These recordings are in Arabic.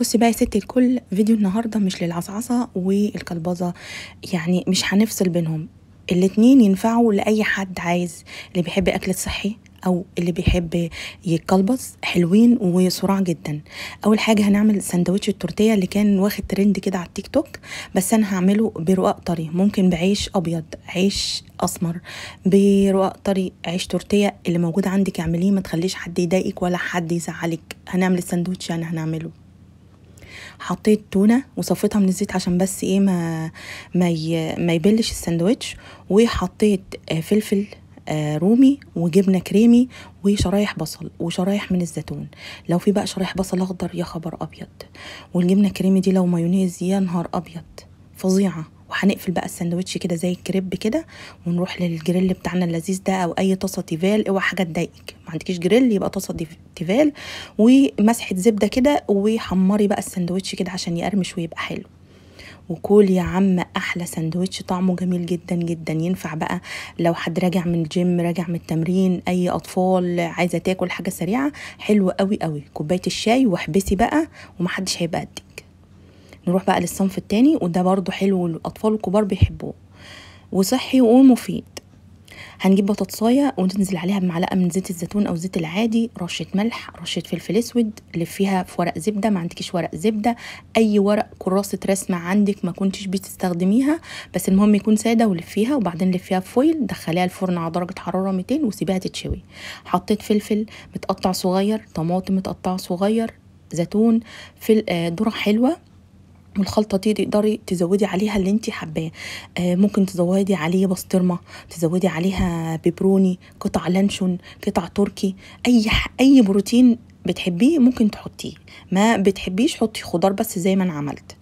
بصي بقى يا ستي الكل فيديو النهارده مش للعصعصه والكلبظه يعني مش هنفصل بينهم الاتنين ينفعوا لاي حد عايز اللي بيحب اكل صحي او اللي بيحب يتقلبص حلوين وسرعة جدا اول حاجه هنعمل سندوتش التورتيه اللي كان واخد ترند كده على التيك توك بس انا هعمله برقاق طري ممكن بعيش ابيض عيش اسمر برقاق طري عيش تورتيه اللي موجود عندك اعمليه ما تخليش حد يضايقك ولا حد يزعلك هنعمل السندوتش انا يعني هنعمله حطيت تونه وصفيتها من الزيت عشان بس ايه ما ما, ي... ما يبلش الساندوتش وحطيت آه، فلفل آه، رومي وجبنه كريمي وشرايح بصل وشرايح من الزيتون لو في بقى شرايح بصل اخضر يا خبر ابيض والجبنه الكريمي دي لو مايونيز يا نهار ابيض فظيعه وهنقفل بقى الساندوتش كده زي الكريب كده ونروح للجريل بتاعنا اللذيذ ده او اي طاسه تيفال اوعى حاجه تضايقك ما عندكيش جريل يبقى طاسه تيفال ومسحه زبده كده وحمري بقى الساندوتش كده عشان يقرمش ويبقى حلو وكل يا عم احلى سندوتش طعمه جميل جدا جدا ينفع بقى لو حد راجع من الجيم راجع من التمرين اي اطفال عايزه تاكل حاجه سريعه حلو قوي قوي كوبايه الشاي واحبسي بقى ومحدش هيبقى قدك نروح بقى للصنف التاني وده برضو حلو والأطفال الكبار بيحبوه وصحي ومفيد هنجيب بطاطساية وننزل عليها بمعلقة من زيت الزيتون أو زيت العادي رشة ملح رشة فلفل أسود لفيها في ورق زبدة ما عندكش ورق زبدة أي ورق كراسة رسمة عندك ما كنتش بتستخدميها بس المهم يكون سادة ولفيها وبعدين لفيها فويل دخليها الفرن على درجة حرارة 200 وسيبيها تتشوي حطيت فلفل متقطع صغير طماطم متقطع صغير زيتون في آه، ذرة حلوة والخلطه الخلطه دي تقدري تزودي عليها اللي انت حباه آه، ممكن تزودي عليه بسطرمه تزودي عليها بيبروني قطع لانشون قطع تركي اي اي بروتين بتحبيه ممكن تحطيه ما بتحبيش حطي خضار بس زي ما انا عملت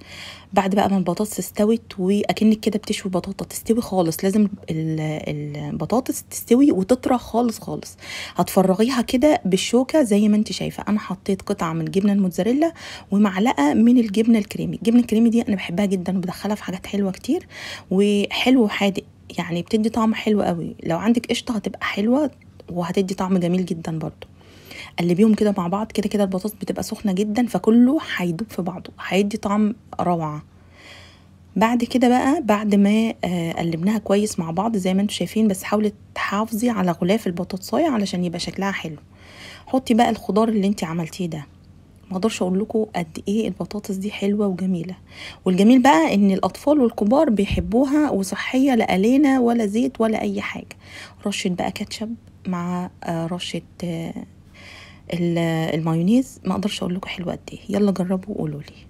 بعد بقى ما البطاطس استوت واكنك كده بتشوي بطاطا تستوي خالص لازم البطاطس تستوي وتطرى خالص خالص هتفرغيها كده بالشوكه زي ما انت شايفه انا حطيت قطعه من الجبنه الموتزاريلا ومعلقه من الجبنه الكريمي الجبنه الكريمي دي انا بحبها جدا وبدخلها في حاجات حلوه كتير وحلو وحادق يعني بتدي طعم حلو قوي لو عندك قشطه هتبقى حلوه وهتدي طعم جميل جدا برضو قلبيهم كده مع بعض كده كده البطاطس بتبقى سخنه جدا فكله هيدوب في بعضه هيدي طعم روعه بعد كده بقى بعد ما آه، قلبناها كويس مع بعض زي ما انتم شايفين بس حاولي تحافظي على غلاف البطاطسايه علشان يبقى شكلها حلو حطي بقى الخضار اللي انت عملتيه ده ما اقدرش اقول لكم قد ايه البطاطس دي حلوه وجميله والجميل بقى ان الاطفال والكبار بيحبوها وصحيه لا قلينا ولا زيت ولا اي حاجه رشه بقى كاتشب مع آه، رشه آه، المايونيز ما اقدرش اقول لكم حلوه قد ايه يلا جربوا وقولوا لي